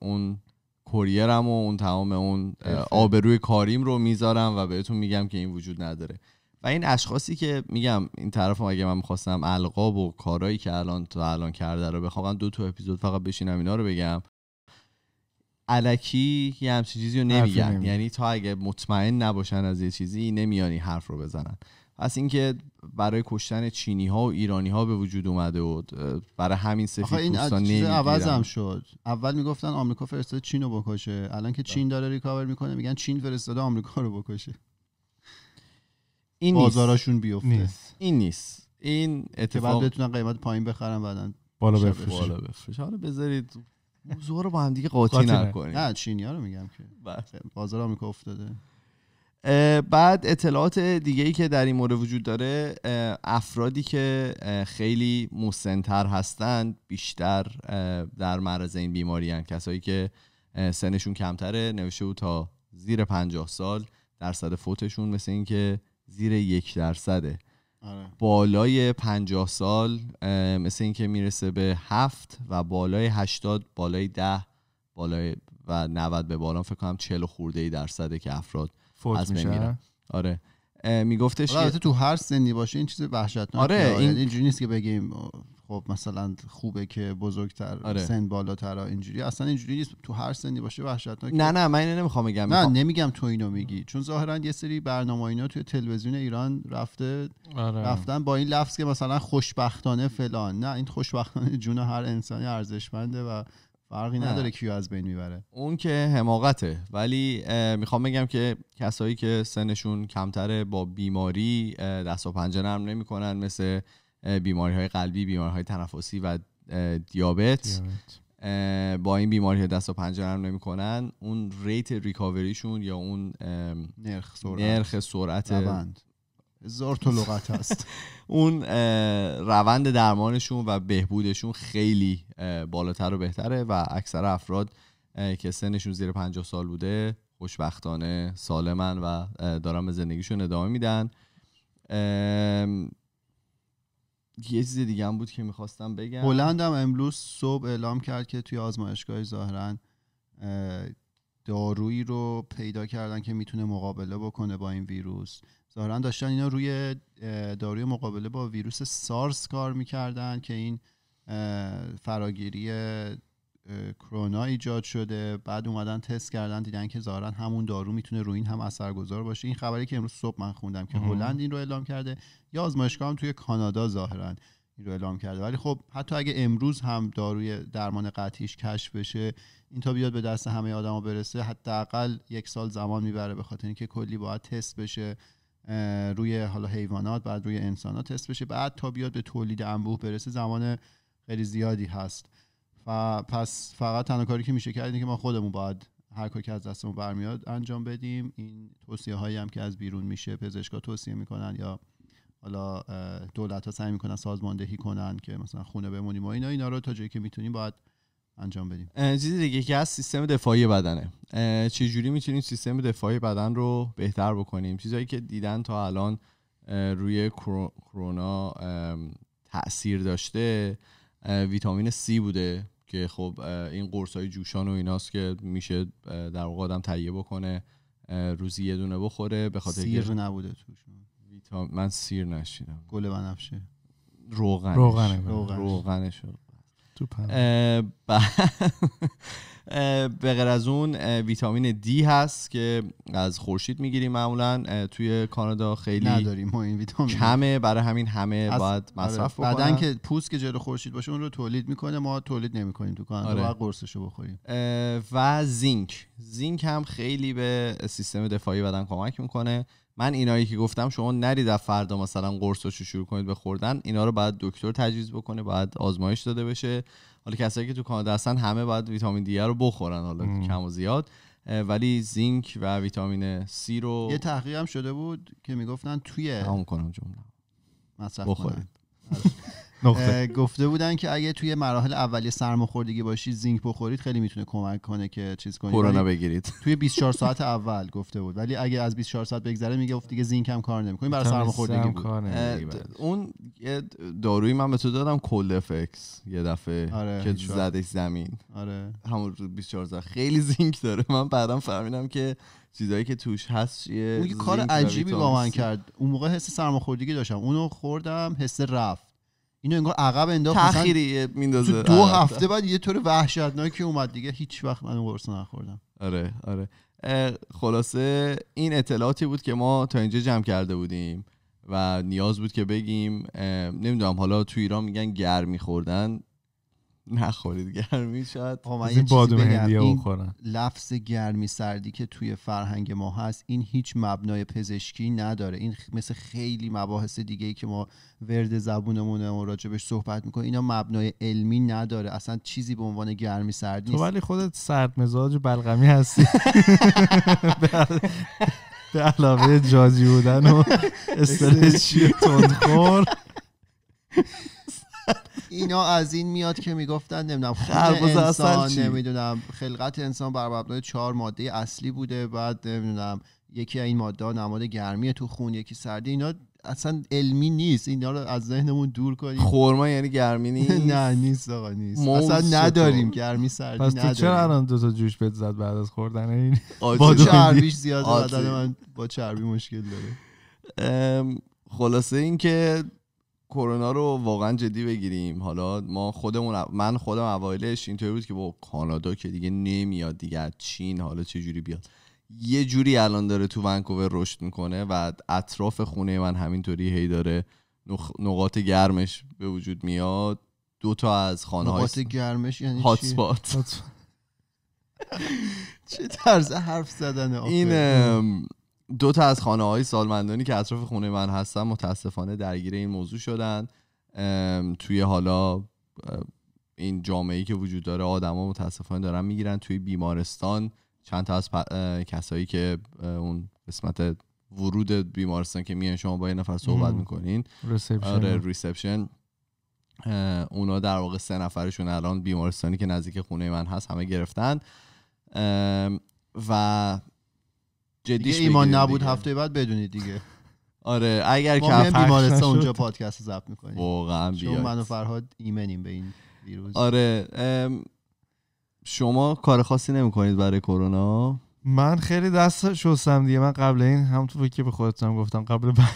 اون کوریرم و اون تمام اون آبروی کاریم رو میذارم و بهتون میگم که این وجود نداره و این اشخاصی که میگم این طرف هم اگه من میخواستم القاب و کارهایی که الان تا الان کرده رو بخوام دو تا اپیزود فقط بشینم اینا رو بگم علکی یه همچین چیزی رو نمیگن یعنی تا اگه مطمئن نباشن از یه چیزی نمیانی حرف رو بزنن پس اینکه برای کشتن چینی ها و ایرانی ها به وجود اومده بود برای همین سفید این چیز عوض هم شد اول میگفتن آمریکا فرستاده چین رو بکشه الان که بله. چین داره ریکاور میکنه میگن چین فرستاده آمریکا رو بکشه این بازاراشون بیفته نیست. این نیست این اتفاق بعد بتونن قیمت پایین بخرن بعدن بالا بفروشن حالا بذارید موضوع رو با هم دیگه قاطی نکنیم نه چینی رو میگم که بله. بازار آمریکا افتاده بعد اطلاعات دیگه ای که در این مورد وجود داره افرادی که خیلی مسنتر هستند بیشتر در معرض این بیماری هستند کسایی که سنشون کمتره نوشته بود تا زیر پنجاه سال درصد فوتشون مثل اینکه زیر یک درصده آره. بالای 50 سال مثل اینکه میرسه به هفت و بالای 80 بالای ده بالای و 90 به بالا فکر کنم 40 خورده ای درصده که افراد فوت از میرن آره میگفتش که تو هر سنی باشه این چیز وحشتناکه آره،, آره این یعنی اینجوری نیست که بگیم خب مثلا خوبه که بزرگتر آره. سن بالاتر اینجوری اصلا اینجوری نیست تو هر سنی باشه وحشتناک نه نه من اینو نمیخوام بگم نه نمیگم تو اینو میگی چون ظاهرا یه سری برنامه اینا توی تلویزیون ایران رفته آره. رفتن با این لفظ که مثلا خوشبختانه فلان نه این خوشبختانه جون هر انسانی ارزشمنده و فرقی نداره کیو از بین میبره اون که حماقته ولی میخوام بگم که کسایی که سنشون کمتره با بیماری دست و پنجه نرم نمیکنن مثل بیماری های قلبی بیماری های تنفسی و دیابت, با این بیماری دست و پنجه نرم کنن اون ریت ریکاوریشون یا اون نرخ سرعت, نرخ سرعت روند تو لغت هست اون روند درمانشون و بهبودشون خیلی بالاتر و بهتره و اکثر افراد که سنشون زیر 50 سال بوده خوشبختانه سالمن و دارن به زندگیشون ادامه میدن یه چیز دیگه هم بود که میخواستم بگم هلند هم امروز صبح اعلام کرد که توی آزمایشگاه ظاهرا دارویی رو پیدا کردن که میتونه مقابله بکنه با این ویروس ظاهرا داشتن اینا روی داروی مقابله با ویروس سارس کار میکردن که این فراگیری کرونا ایجاد شده بعد اومدن تست کردن دیدن که ظاهرا همون دارو میتونه روی این هم اثرگذار باشه این خبری که امروز صبح من خوندم که هلند این رو اعلام کرده یا آزمایشگاه هم توی کانادا ظاهرا این رو اعلام کرده ولی خب حتی اگه امروز هم داروی درمان قطعیش کشف بشه این تا بیاد به دست همه آدما برسه حداقل یک سال زمان میبره به خاطر اینکه کلی باید تست بشه روی حالا حیوانات بعد روی انسانات تست بشه بعد تا بیاد به تولید انبوه برسه زمان خیلی زیادی هست ف... پس فقط تنها کاری که میشه کرد اینه که ما خودمون باید هر کاری که از دستمون برمیاد انجام بدیم این توصیه هایی هم که از بیرون میشه پزشکا توصیه میکنن یا حالا دولت ها سعی میکنن سازماندهی کنن که مثلا خونه بمونیم و اینا اینا رو تا جایی که میتونیم باید انجام بدیم چیزی دیگه که از سیستم دفاعی بدنه جوری میتونیم سیستم دفاعی بدن رو بهتر بکنیم چیزایی که دیدن تا الان روی کرونا تاثیر داشته ویتامین C بوده که خب این قرص های جوشان و ایناست که میشه در واقع آدم تهیه بکنه روزی یه دونه بخوره به خاطر سیر که نبوده توشون من سیر نشیدم گل بنفشه روغن. روغنش, روغن. بله. روغنش. تو به غیر از اون ویتامین دی هست که از خورشید میگیریم معمولا توی کانادا خیلی نداریم ما این ویتامین کمه برای همین همه باید آره. مصرف آره. بدن که پوست که جلو خورشید باشه اون رو تولید میکنه ما تولید نمیکنیم تو کانادا آره. باید قرصشو بخوریم و زینک زینک هم خیلی به سیستم دفاعی بدن کمک میکنه من اینایی که گفتم شما نرید از فردا مثلا قرص شروع کنید به خوردن اینا رو باید دکتر تجویز بکنه باید آزمایش داده بشه حالا کسایی که تو کانادا هستن همه باید ویتامین دی رو بخورن حالا کم و زیاد ولی زینک و ویتامین سی رو یه تحقیق هم شده بود که میگفتن توی هم کنم جمله مصرف بخورید گفته بودن که اگه توی مراحل اولیه سرماخوردگی باشی زینک بخورید خیلی میتونه کمک کنه که چیز کنید کرونا بگیرید توی 24 ساعت اول گفته بود ولی اگه از 24 ساعت بگذره میگه گفت دیگه زینک هم کار نمیکنه برای سرماخوردگی اون دارویی من به تو دادم افکس یه دفعه آره، که زدش زمین آره همون 24 ساعت خیلی زینک داره من بعدم فهمیدم که چیزایی که توش هست چیه کار عجیبی با من کرد اون موقع حس سرماخوردگی داشتم اونو خوردم حس رفت اینو انگار عقب انداخت تاخیری میندازه دو آره. هفته بعد یه طور وحشتناکی اومد دیگه هیچ وقت من قرص نخوردم آره آره خلاصه این اطلاعاتی بود که ما تا اینجا جمع کرده بودیم و نیاز بود که بگیم نمیدونم حالا تو ایران میگن گرمی خوردن نخورید گرمی شاید این بادوم بخورن لفظ گرمی سردی که توی فرهنگ ما هست این هیچ مبنای پزشکی نداره این مثل خیلی مباحث دیگه ای که ما ورد زبونمون و راجبش صحبت میکنیم اینا مبنای علمی نداره اصلا چیزی به عنوان گرمی سردی تو ولی خودت سرد مزاج بلغمی هستی به علاوه جازی بودن و استرسی تندخور اینا از این میاد که میگفتن نمیدونم خلق انسان نمیدونم خلقت انسان بر مبنای چهار ماده اصلی بوده بعد نمیدونم یکی این ماده نماد گرمی تو خون یکی سردی اینا اصلا علمی نیست اینا رو از ذهنمون دور کنیم خورما یعنی گرمی نیست نه نیست آقا نیست اصلا نداریم گرمی سردی پس تو چرا الان دو تا جوش بهت زد بعد از خوردن این با چربیش زیاد بدن من با چربی مشکل داره خلاصه اینکه کرونا رو واقعا جدی بگیریم حالا ما خودمون من خودم اوایلش اینطوری بود که با کانادا که دیگه نمیاد دیگه چین حالا چه جوری بیاد یه جوری الان داره تو ونکوور رشد میکنه و اطراف خونه من همینطوری هی داره نقاط گرمش به وجود میاد دو تا از خانه نقاط گرمش یعنی هات سپات چه طرز حرف زدن این دو تا از خانه های سالمندانی که اطراف خونه من هستن متاسفانه درگیر این موضوع شدن توی حالا این جامعه که وجود داره آدما متاسفانه دارن میگیرن توی بیمارستان چند تا از کسایی که اون قسمت ورود بیمارستان که میان شما با یه نفر صحبت میکنین ریسپشن آره، اونا در واقع سه نفرشون الان بیمارستانی که نزدیک خونه من هست همه گرفتن و جدیش ایمان نبود هفته بعد بدونید دیگه آره اگر که بیمارستان اونجا پادکست ضبط میکنید واقعا چون من و فرهاد ایمنیم به این ویروس آره شما کار خاصی نمیکنید برای کرونا من خیلی دست شستم دیگه من قبل این همونطور که به خودتونم گفتم قبل برنامه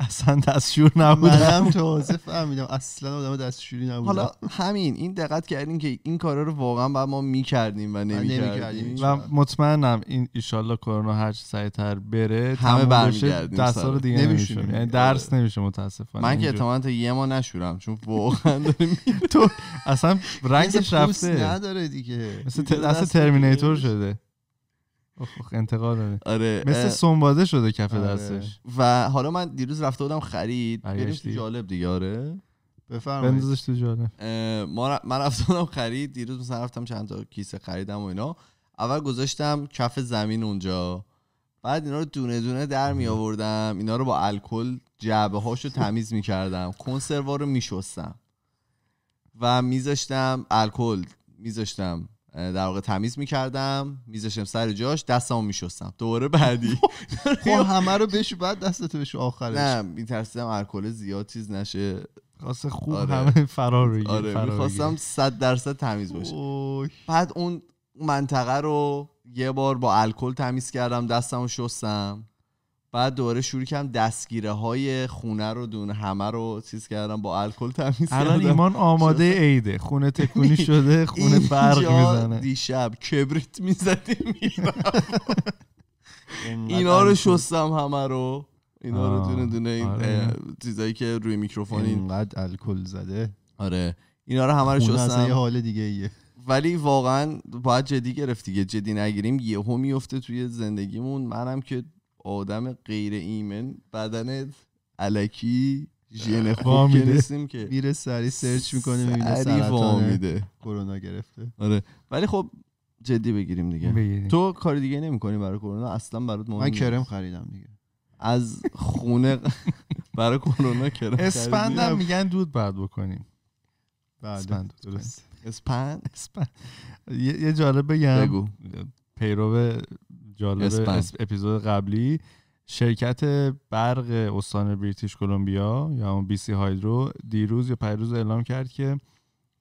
اصلا دستشور نبودم منم تازه فهمیدم اصلا آدم دستشوری نبودم حالا همین این دقت کردیم که این کارا رو واقعا با ما میکردیم و نمیکردیم و مطمئنم این ایشالله کرونا هر چه تر بره همه برمیگردیم دستا رو دیگه نمیشونیم یعنی درس نمیشه متاسفانه من که اعتماد تا یه ما نشورم چون واقعا تو اصلا رنگش رفته نداره دیگه مثل دست ترمیناتور شده انتقاد داره آره مثل سنباده شده کف آره. دستش و حالا من دیروز رفته بودم خرید بریم تو جالب دیگه آره بفرمایید بندازش ما من رفته بودم خرید دیروز مثلا رفتم چند تا کیسه خریدم و اینا اول گذاشتم کف زمین اونجا بعد اینا رو دونه دونه در می آوردم اینا رو با الکل جعبه رو تمیز می کردم کنسروا رو می شستم و میذاشتم الکل میذاشتم در واقع تمیز میکردم میزشم سر جاش دستمو میشستم دوباره بعدی خب همه رو بشو بعد دستتو بشو آخرش نه میترسیدم الکل زیاد چیز نشه خاص خوب آره. همه فرار رو آره میخواستم صد درصد تمیز باشه بعد اون منطقه رو یه بار با الکل تمیز کردم دستمو شستم بعد دوباره شروع کردم دستگیره های خونه رو دون همه رو چیز کردم با الکل تمیز کردم الان ایمان آماده شده. عیده خونه تکونی شده خونه برق میزنه دیشب کبریت میزدیم اینا رو شستم همه رو اینا رو دونه دونه این آره. که روی میکروفون اینقدر الکل زده آره اینا رو همه رو شستم یه حال دیگه ایه ولی واقعا باید جدی گرفت دیگه جدی نگیریم یهو میفته توی زندگیمون منم که آدم غیر ایمن بدنت علکی ژن خوب که که میره سری سرچ میکنه میبینه سرطان میده کرونا گرفته آره ولی خب جدی بگیریم دیگه تو کار دیگه نمیکنی برای کرونا اصلا برات مهم من کرم خریدم دیگه از خونه برای کرونا کرم اسپندم میگن دود بعد بکنیم بعد درست اسپند اسپند یه جالب بگم بگو پیرو جالب اپیزود قبلی شرکت برق استان بریتیش کلمبیا یا همون بی سی هایدرو دیروز یا پیروز اعلام کرد که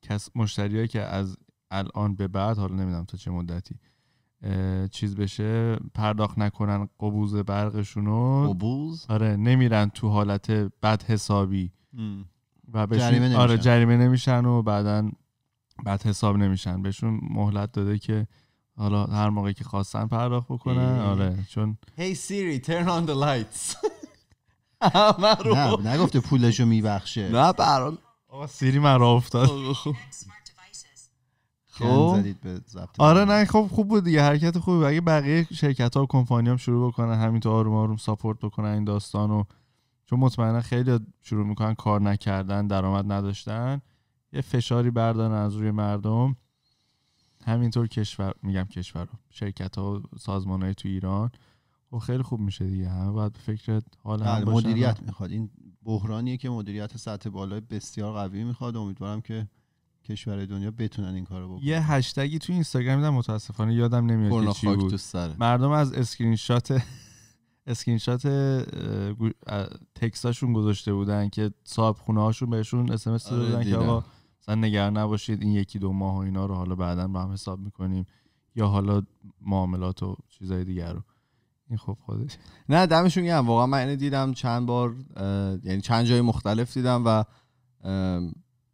کس مشتریایی که از الان به بعد حالا نمیدونم تا چه مدتی چیز بشه پرداخت نکنن قبوز رو قبوز آره نمیرن تو حالت بد حسابی و جریمه نمیشن. آره جریمه نمیشن و بعدا بعد حساب نمیشن بهشون مهلت داده که حالا هر موقعی که خواستن پرداخت بکنن آره چون هی سیری ترن آن the لایتس نه نگفته پولشو میبخشه نه برام آقا سیری من را افتاد خب آره نه خب خوب بود دیگه حرکت خوبی اگه بقیه شرکت ها و کمپانی هم شروع بکنن همینطور آروم آروم ساپورت بکنن این داستان و چون مطمئنا خیلی شروع میکنن کار نکردن درآمد نداشتن یه فشاری بردن از روی مردم همینطور کشور میگم کشور شرکت ها و سازمان های تو ایران و خب خیلی خوب میشه دیگه همه باید به فکر حال هم بله، مدیریت میخواد این بحرانیه که مدیریت سطح بالای بسیار قوی میخواد امیدوارم که کشور دنیا بتونن این کارو بکنن یه هشتگی تو اینستاگرام دیدم متاسفانه یادم نمیاد چی بود مردم از اسکرین شات اسکرین شات گذاشته بودن که صاحب خونه هاشون بهشون اس ام آره، دادن که آقا مثلا نگران نباشید این یکی دو ماه و اینا رو حالا بعدا با حساب میکنیم یا حالا معاملات و چیزای دیگر رو این خوب خودش نه دمشون گرم واقعا من اینو دیدم چند بار یعنی چند جای مختلف دیدم و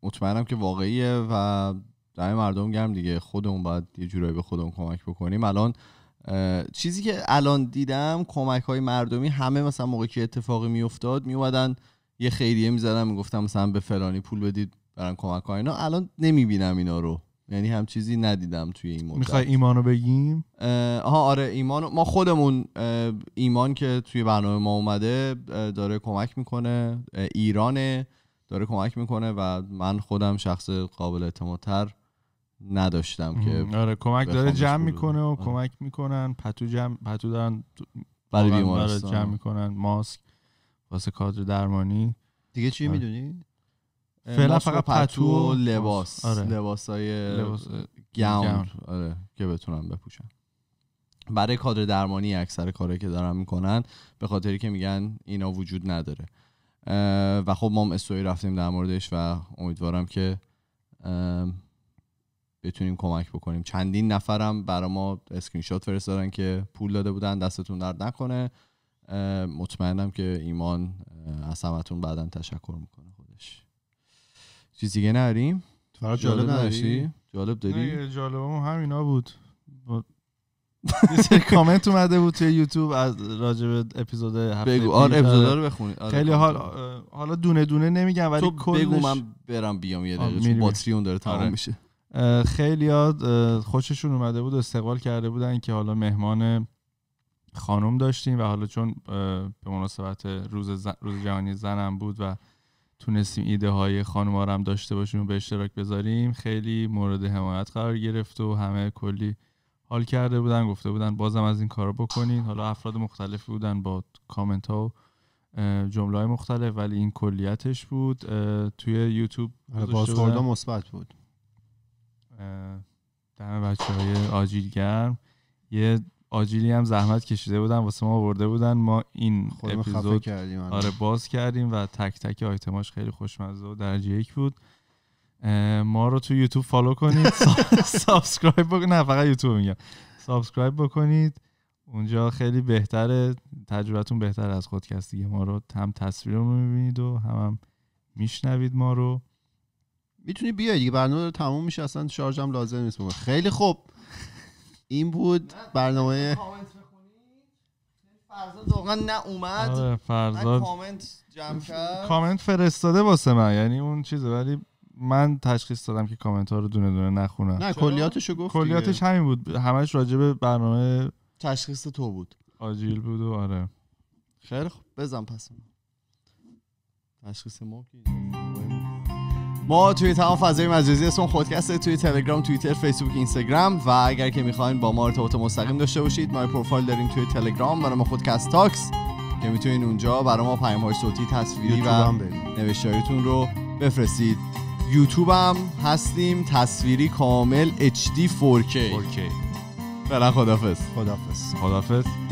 مطمئنم که واقعیه و دم مردم گرم دیگه خودمون باید یه جورایی به خودمون کمک بکنیم الان چیزی که الان دیدم کمک های مردمی همه مثلا موقعی که اتفاقی میافتاد میومدن یه خیریه میزدن میگفتم مثلا به فلانی پول بدید دارن کمک کنن الان نمیبینم اینا رو یعنی هم چیزی ندیدم توی این مدت میخوای ایمانو بگیم آها آره ایمانو ما خودمون ایمان که توی برنامه ما اومده داره کمک میکنه ایرانه داره کمک میکنه و من خودم شخص قابل اعتمادتر نداشتم که آره کمک داره جمع میکنه و آره. کمک میکنن پتو جمع پتو دارن برای بیمارستان جمع میکنن ماسک واسه کادر درمانی دیگه چی آره. میدونی فعلا فقط پتو و لباس آره. لباسای لباس... گاون آره که بتونن بپوشن برای کادر درمانی اکثر کارهایی که دارن میکنن به خاطری که میگن اینا وجود نداره و خب ما هم استوری رفتیم در موردش و امیدوارم که بتونیم کمک بکنیم چندین نفرم برای ما اسکرین شات فرستادن که پول داده بودن دستتون درد نکنه مطمئنم که ایمان از همتون بعدا تشکر میکنه خودش چیز دیگه نداریم جالب نداری جالب داری جالب هم همینا بود یه کامنت اومده بود توی یوتیوب از راجب اپیزود هفته بگو آره اپیزود آره. رو بخونید آره، خیلی حال حالا دونه دونه نمیگم ولی تو بگو من برم بیام یه دقیقه چون باتری اون داره آره. تمام میشه خیلی ها خوششون اومده بود استقبال کرده بودن که حالا مهمان خانم داشتیم و حالا چون به مناسبت روز, روز جهانی زنم بود و تونستیم ایده های خانم رو هم داشته باشیم و به اشتراک بذاریم خیلی مورد حمایت قرار گرفت و همه کلی حال کرده بودن گفته بودن بازم از این کارا بکنین حالا افراد مختلفی بودن با کامنت ها و جمله های مختلف ولی این کلیتش بود توی یوتیوب آره، بازخوردها مثبت بود دم بچه های آجیل گرم یه آجیلی هم زحمت کشیده بودن واسه ما آورده بودن ما این اپیزود کردیم آره باز کردیم و تک تک آیتماش خیلی خوشمزه و درجه یک بود ما رو تو یوتیوب فالو کنید سابسکرایب بکنید نه فقط یوتیوب میگم سابسکرایب بکنید اونجا خیلی بهتره تجربتون بهتر از خود دیگه ما رو هم تصویر رو میبینید و هم, هم میشنوید ما رو میتونی بیای دیگه برنامه رو تموم میشه اصلا شارژ لازم نیست خیلی خوب این بود برنامه فرزاد واقعا نه اومد آره، فرزاد کامنت جمع کرد کامنت فرستاده واسه من یعنی اون چیزه ولی من تشخیص دادم که کامنت ها رو دونه دونه نخونم نه کلیاتش رو کلیاتش همین بود همش راجب برنامه تشخیص تو بود آجیل بود و آره خیلی خوب بزن پس تشخیص ما ما توی تمام فضای مجازی اسم خودکست توی تلگرام توییتر فیسبوک اینستاگرام و اگر که میخواین با ما ارتباط مستقیم داشته باشید ما پروفایل داریم توی تلگرام برای ما خودکست تاکس که میتونین اونجا برای ما پیام های صوتی تصویری و نوشتاریتون رو بفرستید یوتیوب هم هستیم تصویری کامل HD 4K 4K خدافظ